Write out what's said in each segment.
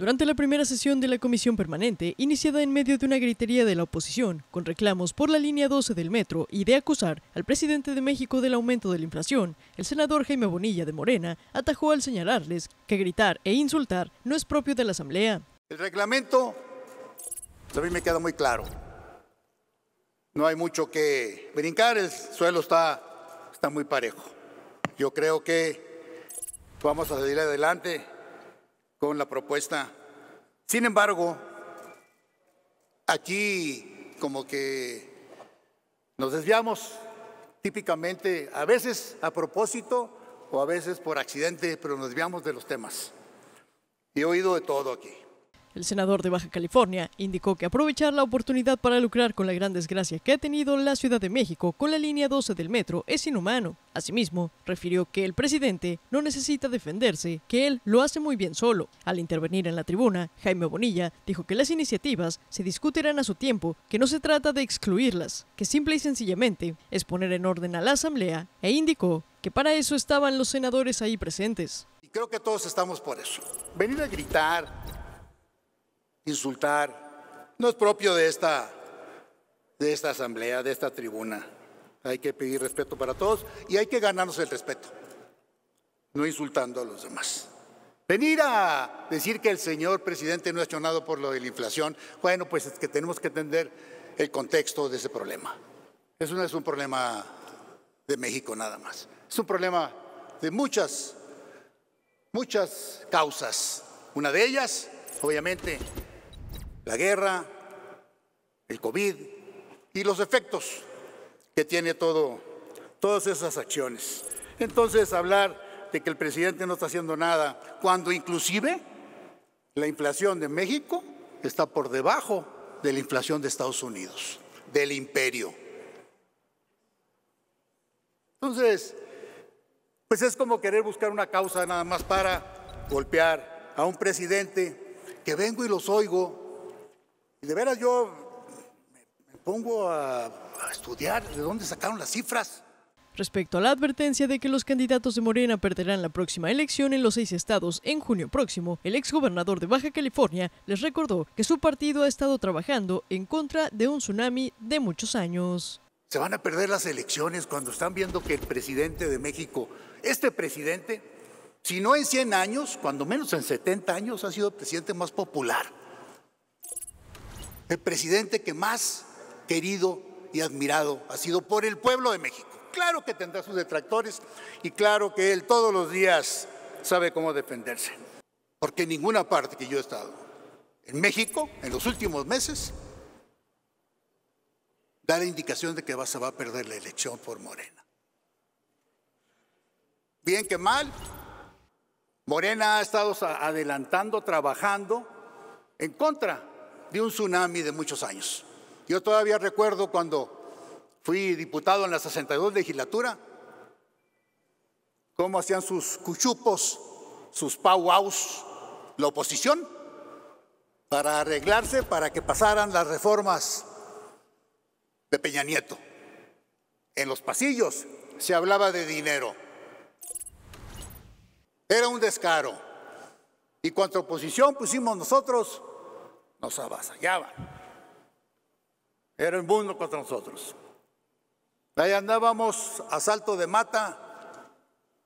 Durante la primera sesión de la comisión permanente, iniciada en medio de una gritería de la oposición, con reclamos por la línea 12 del metro y de acusar al presidente de México del aumento de la inflación, el senador Jaime Bonilla de Morena atajó al señalarles que gritar e insultar no es propio de la Asamblea. El reglamento, también pues, mí me queda muy claro. No hay mucho que brincar, el suelo está, está muy parejo. Yo creo que vamos a seguir adelante con la propuesta. Sin embargo, aquí como que nos desviamos típicamente, a veces a propósito o a veces por accidente, pero nos desviamos de los temas. Y he oído de todo aquí. El senador de Baja California indicó que aprovechar la oportunidad para lucrar con la gran desgracia que ha tenido la Ciudad de México con la línea 12 del metro es inhumano. Asimismo, refirió que el presidente no necesita defenderse, que él lo hace muy bien solo. Al intervenir en la tribuna, Jaime Bonilla dijo que las iniciativas se discutirán a su tiempo, que no se trata de excluirlas, que simple y sencillamente es poner en orden a la Asamblea e indicó que para eso estaban los senadores ahí presentes. Y creo que todos estamos por eso. Venir a gritar, insultar. No es propio de esta, de esta asamblea, de esta tribuna. Hay que pedir respeto para todos y hay que ganarnos el respeto, no insultando a los demás. Venir a decir que el señor presidente no ha hecho nada por lo de la inflación, bueno, pues es que tenemos que entender el contexto de ese problema. Eso no es un problema de México nada más, es un problema de muchas, muchas causas. Una de ellas, obviamente, la guerra, el COVID y los efectos que tiene todo, todas esas acciones. Entonces, hablar de que el presidente no está haciendo nada, cuando inclusive la inflación de México está por debajo de la inflación de Estados Unidos, del imperio. Entonces, pues es como querer buscar una causa nada más para golpear a un presidente que vengo y los oigo y de veras yo me, pongo a, estudiar de dónde sacaron las cifras. Respecto a la advertencia de que los candidatos de Morena perderán la próxima elección en los seis estados en junio próximo, el exgobernador de Baja California les recordó que su partido ha estado trabajando en contra de un tsunami de muchos años. Se van a perder las elecciones cuando están viendo que el presidente de México, este presidente, si no en 100 años, cuando menos en 70 años, ha sido el presidente más popular el presidente que más querido y admirado ha sido por el pueblo de México. Claro que tendrá sus detractores y claro que él todos los días sabe cómo defenderse, porque ninguna parte que yo he estado en México en los últimos meses da la indicación de que se va a perder la elección por Morena. Bien que mal, Morena ha estado adelantando, trabajando en contra de un tsunami de muchos años. Yo todavía recuerdo cuando fui diputado en la 62 legislatura, cómo hacían sus cuchupos, sus powwows, la oposición, para arreglarse, para que pasaran las reformas de Peña Nieto. En los pasillos se hablaba de dinero. Era un descaro. Y contra oposición pusimos nosotros, nos avasallaban. Era el mundo contra nosotros. Ahí andábamos a salto de mata,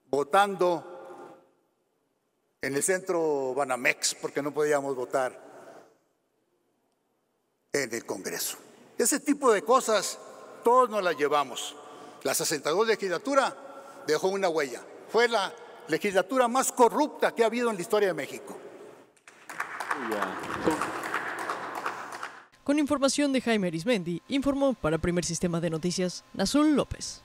votando en el centro Banamex, porque no podíamos votar en el Congreso. Ese tipo de cosas todos nos las llevamos. La 62 legislatura dejó una huella. Fue la legislatura más corrupta que ha habido en la historia de México. Con información de Jaime Arismendi, informó para Primer Sistema de Noticias Nazul López.